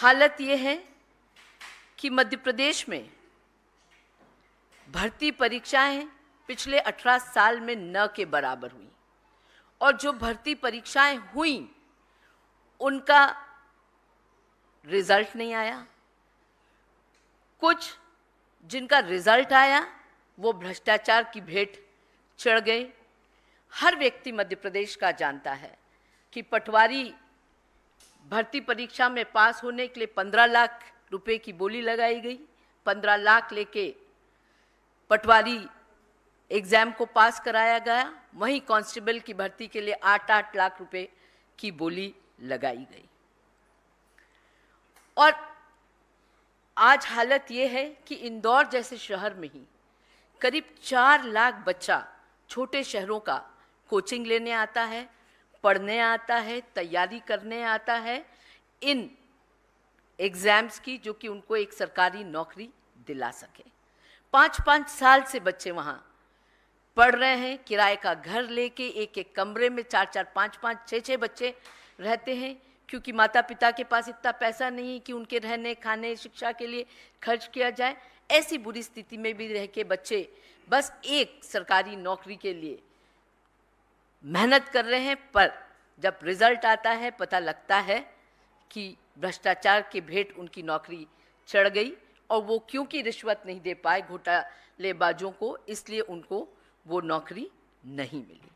हालत ये है कि मध्य प्रदेश में भर्ती परीक्षाएं पिछले 18 साल में न के बराबर हुई और जो भर्ती परीक्षाएं हुई उनका रिजल्ट नहीं आया कुछ जिनका रिजल्ट आया वो भ्रष्टाचार की भेंट चढ़ गए हर व्यक्ति मध्य प्रदेश का जानता है कि पटवारी भर्ती परीक्षा में पास होने के लिए पंद्रह लाख रुपए की बोली लगाई गई पंद्रह लाख लेके पटवारी एग्ज़ाम को पास कराया गया वहीं कांस्टेबल की भर्ती के लिए आठ आठ लाख रुपए की बोली लगाई गई और आज हालत ये है कि इंदौर जैसे शहर में ही करीब चार लाख बच्चा छोटे शहरों का कोचिंग लेने आता है पढ़ने आता है तैयारी करने आता है इन एग्ज़ाम्स की जो कि उनको एक सरकारी नौकरी दिला सके पाँच पाँच साल से बच्चे वहाँ पढ़ रहे हैं किराए का घर लेके एक एक कमरे में चार चार पाँच पाँच छः छः बच्चे रहते हैं क्योंकि माता पिता के पास इतना पैसा नहीं है कि उनके रहने खाने शिक्षा के लिए खर्च किया जाए ऐसी बुरी स्थिति में भी रह के बच्चे बस एक सरकारी नौकरी के लिए मेहनत कर रहे हैं पर जब रिजल्ट आता है पता लगता है कि भ्रष्टाचार के भेंट उनकी नौकरी चढ़ गई और वो क्योंकि रिश्वत नहीं दे पाए घोटालेबाजों को इसलिए उनको वो नौकरी नहीं मिली